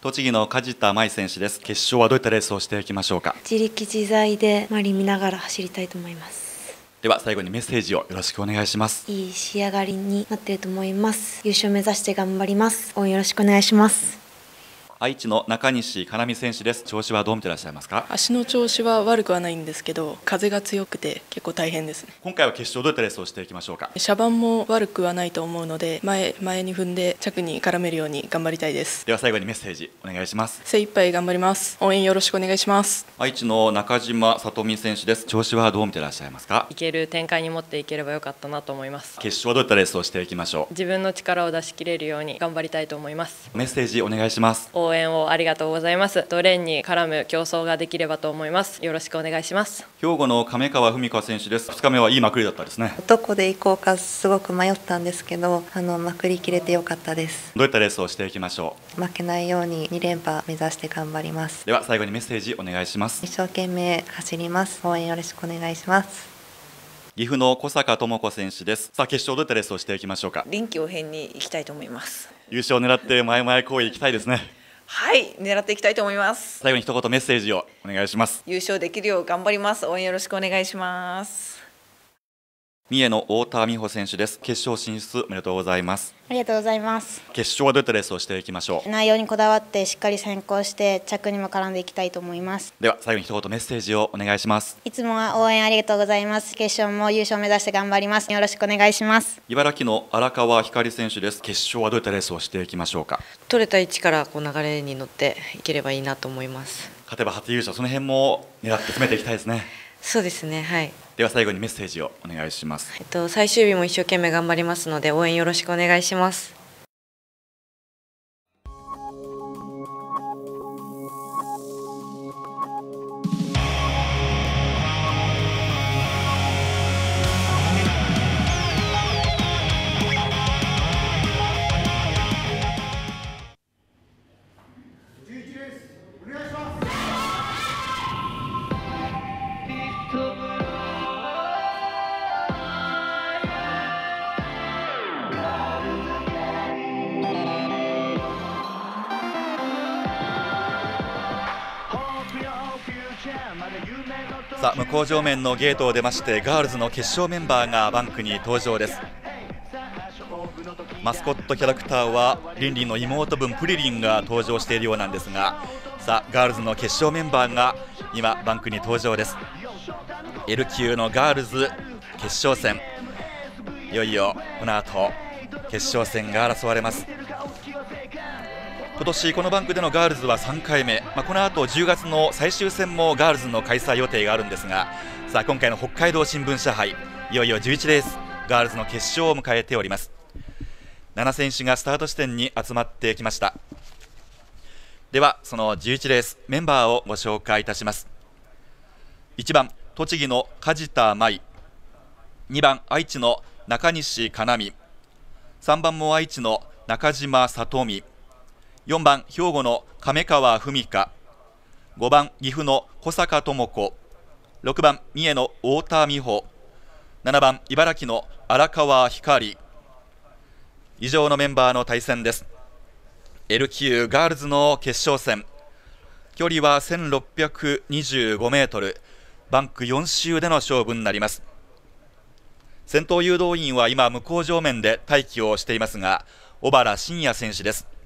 栃木の梶田舞選手です決勝はどういったレースをしていきましょうか自力自在で周り見ながら走りたいと思いますでは最後にメッセージをよろしくお願いしますいい仕上がりになっていると思います優勝目指して頑張ります応援よろしくお願いします愛知の中西かなみ選手です調子はどう見てらっしゃいますか足の調子は悪くはないんですけど風が強くて結構大変ですね今回は決勝どういったレースをしていきましょうか車番も悪くはないと思うので前前に踏んで着に絡めるように頑張りたいですでは最後にメッセージお願いします精一杯頑張ります応援よろしくお願いします愛知の中島さとみ選手です調子はどう見てらっしゃいますかいける展開に持っていければよかったなと思います決勝はどういったレースをしていきましょう自分の力を出し切れるように頑張りたいと思いますメッセージお願いします応応援をありがとうございますと連に絡む競争ができればと思いますよろしくお願いします兵庫の亀川文香選手です2日目はいいまくりだったですねどこで行こうかすごく迷ったんですけどあのまくり切れてよかったですどういったレースをしていきましょう負けないように2連覇目指して頑張りますでは最後にメッセージお願いします一生懸命走ります応援よろしくお願いします岐阜の小坂智子選手ですさあ決勝どういったレースをしていきましょうか臨機応変に行きたいと思います優勝を狙って前々行為行きたいですねはい狙っていきたいと思います最後に一言メッセージをお願いします優勝できるよう頑張ります応援よろしくお願いします三重の太田美穂選手です決勝進出おめでとうございますありがとうございます決勝はどういったレースをしていきましょう内容にこだわってしっかり先行して着にも絡んでいきたいと思いますでは最後に一言メッセージをお願いしますいつもは応援ありがとうございます決勝も優勝目指して頑張りますよろしくお願いします茨城の荒川光選手です決勝はどういったレースをしていきましょうか取れた位置からこう流れに乗っていければいいなと思います勝てば初優勝その辺も狙って詰めていきたいですねそうですねはいでは最後にメッセージをお願いします、えっと、最終日も一生懸命頑張りますので応援よろしくお願いしますさあ向正面のゲートを出ましてガールズの決勝メンバーがバンクに登場ですマスコットキャラクターはリンリンの妹分プリリンが登場しているようなんですがさあガールズの決勝メンバーが今バンクに登場です L 級のガールズ決勝戦いよいよこの後決勝戦が争われます今年このバンクでのガールズは3回目、まあ、この後10月の最終戦もガールズの開催予定があるんですがさあ今回の北海道新聞社杯いよいよ11レースガールズの決勝を迎えております7選手がスタート地点に集まってきましたではその11レースメンバーをご紹介いたします1番栃木の梶田舞2番愛知の中西かなみ3番も愛知の中島さとみ4番兵庫の亀川文香5番岐阜の小坂智子6番三重の太田美穂7番茨城の荒川光以上のメンバーの対戦です L 級ガールズの決勝戦距離は1625メートルバンク4周での勝負になります先頭誘導員は今向正面で待機をしていますが小原慎也選手です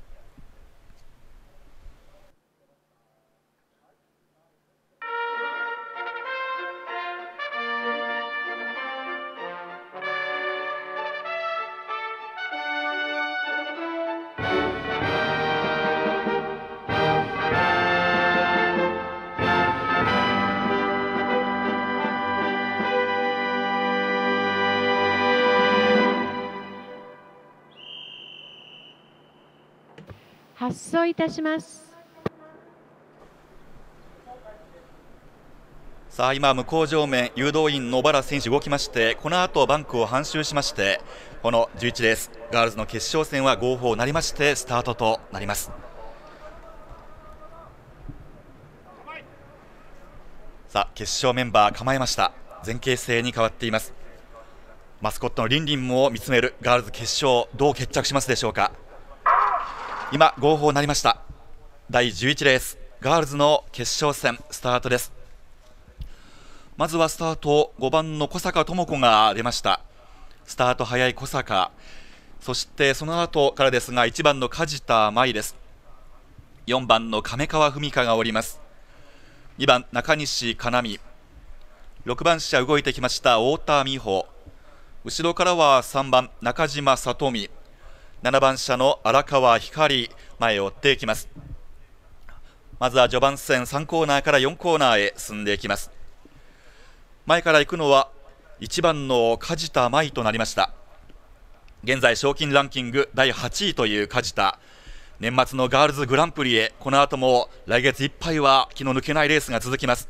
発送いたします。さあ今、向こう上面、誘導員野原選手、動きまして、この後バンクを半周しまして、この11レース、ガールズの決勝戦は合法なりまして、スタートとなります。さあ決勝メンバー構えました、前傾姿勢に変わっています。マスコットのリンリンも見つめるガールズ決勝、どう決着しますでしょうか。今号砲なりました第11レースガールズの決勝戦スタートですまずはスタート5番の小坂智子が出ましたスタート早い小坂そしてその後からですが1番の梶田舞です4番の亀川文香がおります2番中西かなみ6番車動いてきました太田美穂後ろからは3番中島里美7番車の荒川光前を追っていきますまずは序盤戦3コーナーから4コーナーへ進んでいきます前から行くのは1番の梶田舞となりました現在賞金ランキング第8位という梶田年末のガールズグランプリへこの後も来月いっぱいは気の抜けないレースが続きます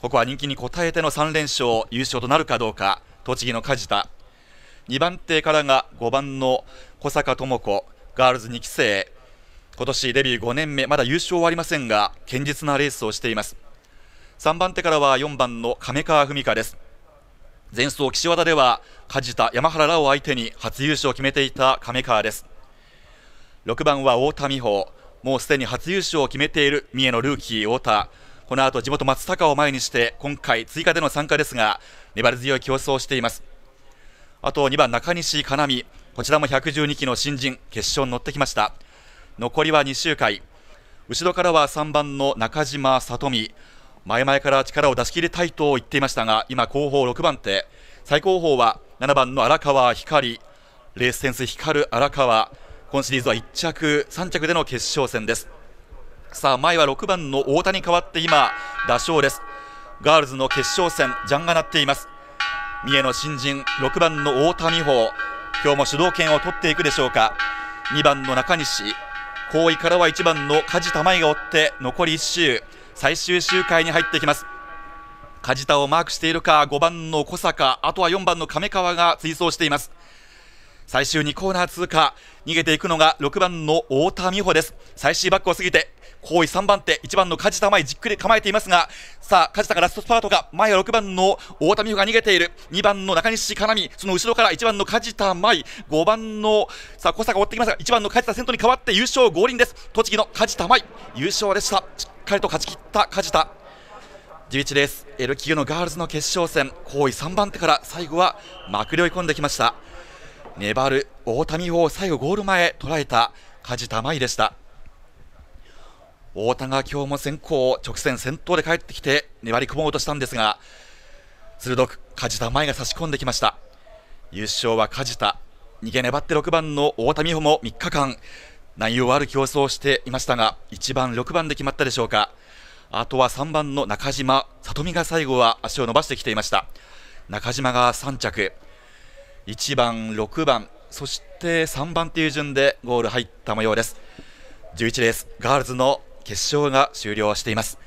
ここは人気に応えての3連勝優勝となるかどうか栃木の梶田2番手からが5番の小坂智子ガールズ2期生今年デビュー5年目まだ優勝はありませんが堅実なレースをしています3番手からは4番の亀川文香です前走岸和田では梶田山原らを相手に初優勝を決めていた亀川です6番は太田美穂もうすでに初優勝を決めている三重のルーキー太田この後地元松坂を前にして今回追加での参加ですが粘り強い競争をしていますあと2番中西かなみこちらも112期の新人、決勝に乗ってきました。残りは2周回。後ろからは3番の中島里美。前々から力を出し切りたいと言っていましたが、今後方6番手。最高峰は7番の荒川光。レースセンス光る荒川。今シリーズは1着、3着での決勝戦です。さあ、前は6番の太田に代わって今、打賞です。ガールズの決勝戦、ジャンが鳴っています。三重の新人、6番の大谷穂。今日も主導権を取っていくでしょうか2番の中西後位からは1番の梶玉井が追って残り1周最終周回に入ってきます梶田をマークしているか5番の小坂あとは4番の亀川が追走しています最終2コーナー通過逃げていくのが6番の太田美穂です最終バックを過ぎて後位3番手、1番の梶田衣じっくり構えていますが、さあ、梶田がラストスパートが、前は6番の大谷美穂が逃げている、2番の中西かなみ、その後ろから1番の梶田舞、5番の、さあ、小坂追ってきますが、1番の梶田先頭に代わって優勝五輪です。栃木の梶田舞、優勝でした。しっかりと勝ち切った梶田。11レース、L ーのガールズの決勝戦、後位3番手から最後は幕僚追い込んできました。粘る大谷美穂を最後ゴール前捉えた梶田舞でした。太田が今日も先行直線先頭で帰ってきて粘り込もうとしたんですが鋭く梶田前が差し込んできました優勝は梶田逃げ粘って6番の太田美穂も3日間内容ある競争をしていましたが1番6番で決まったでしょうかあとは3番の中島里美が最後は足を伸ばしてきていました中島が3着1番6番そして3番という順でゴール入った模様です11レースガールズの決勝が終了しています。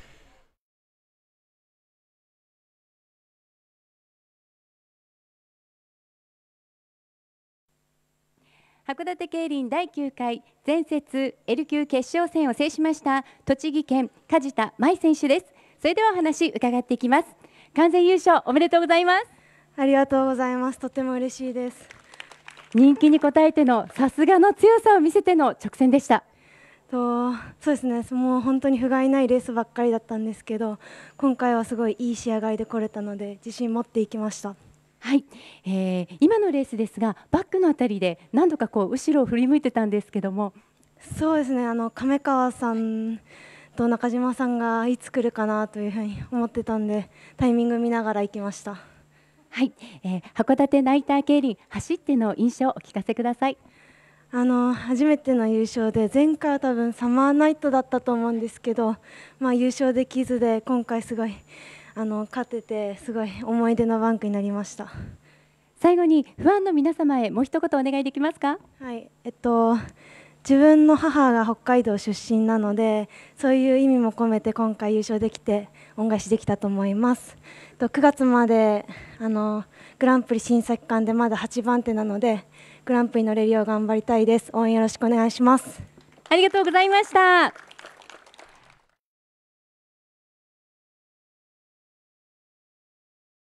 函館競輪第9回前節 L 級決勝戦を制しました栃木県梶田舞選手ですそれではお話伺っていきます完全優勝おめでとうございますありがとうございますとても嬉しいです人気に応えてのさすがの強さを見せての直線でしたとそうですねもう本当に不甲斐ないレースばっかりだったんですけど今回はすごいいい仕上がりで来れたので自信持っていきました。はい、えー、今のレースですがバックの辺りで何度かこう後ろを振り向いてたんですけどもそうですねあの亀川さんと中島さんがいつ来るかなというふうに思ってたんでタイミング見ながら行きましたはい、えー、函館ナイター競輪走っての印象をお聞かせください。あの初めての優勝で前回は多分サマーナイトだったと思うんですけど、まあ、優勝できずで今回すごいあの勝ててすごい思い出のバンクになりました最後にファンの皆様へもう一言お願いできますかはいえっと自分の母が北海道出身なのでそういう意味も込めて今回優勝できて恩返しできたと思います9月まであのグランプリ審査期間でまだ8番手なのでグランプリ乗れるよう頑張りたいです応援よろしくお願いしますありがとうございました